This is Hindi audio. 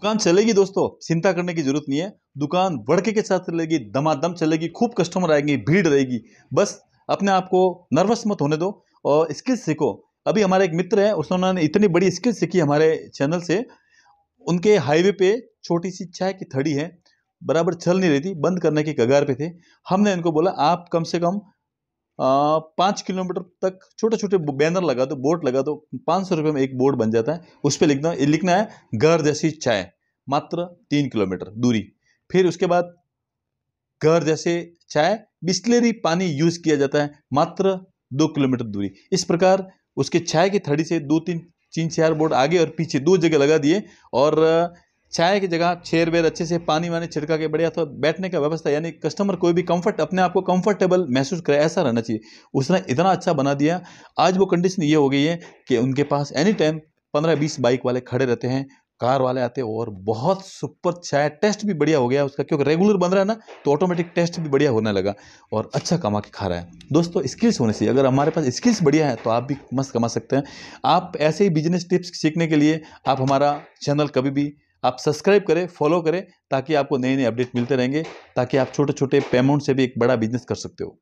दुकान चलेगी दोस्तों चिंता करने की जरूरत नहीं है दुकान बड़के के साथ चलेगी दमादम चलेगी खूब कस्टमर आएंगे भीड़ रहेगी बस अपने आप को नर्वस मत होने दो और स्किल सीखो अभी हमारे एक मित्र है उन्होंने इतनी बड़ी स्किल सीखी हमारे चैनल से उनके हाईवे पे छोटी सी चाय की थड़ी है बराबर चल नहीं रही थी बंद करने के कगार पे थे हमने इनको बोला आप कम से कम पाँच किलोमीटर तक छोटे छोटे बैनर लगा दो बोर्ड लगा दो पाँच सौ रुपये में एक बोर्ड बन जाता है उस पर लिखना लिखना है घर जैसी चाय मात्र तीन किलोमीटर दूरी फिर उसके बाद घर जैसे चाय बिस्लरी पानी यूज़ किया जाता है मात्र दो किलोमीटर दूरी इस प्रकार उसके चाय की थड़ी से दो तीन तीन चार बोर्ड आगे और पीछे दो जगह लगा दिए और चाय की जगह चेयर वेयर अच्छे से पानी वानी छिड़का के बढ़िया तो बैठने का व्यवस्था यानी कस्टमर कोई भी कंफर्ट अपने आप को कंफर्टेबल महसूस करे ऐसा रहना चाहिए उसने इतना अच्छा बना दिया आज वो कंडीशन ये हो गई है कि उनके पास एनी टाइम पंद्रह बीस बाइक वाले खड़े रहते हैं कार वाले आते हैं और बहुत सुपर चाय टेस्ट भी बढ़िया हो गया उसका क्योंकि रेगुलर बन रहा है ना तो ऑटोमेटिक टेस्ट भी बढ़िया होने लगा और अच्छा कमा के खा रहा है दोस्तों स्किल्स होने चाहिए अगर हमारे पास स्किल्स बढ़िया है तो आप भी मस्त कमा सकते हैं आप ऐसे ही बिजनेस टिप्स सीखने के लिए आप हमारा चैनल कभी भी आप सब्सक्राइब करें फॉलो करें ताकि आपको नए नए अपडेट मिलते रहेंगे ताकि आप छोटे छोटे पेमेंट से भी एक बड़ा बिजनेस कर सकते हो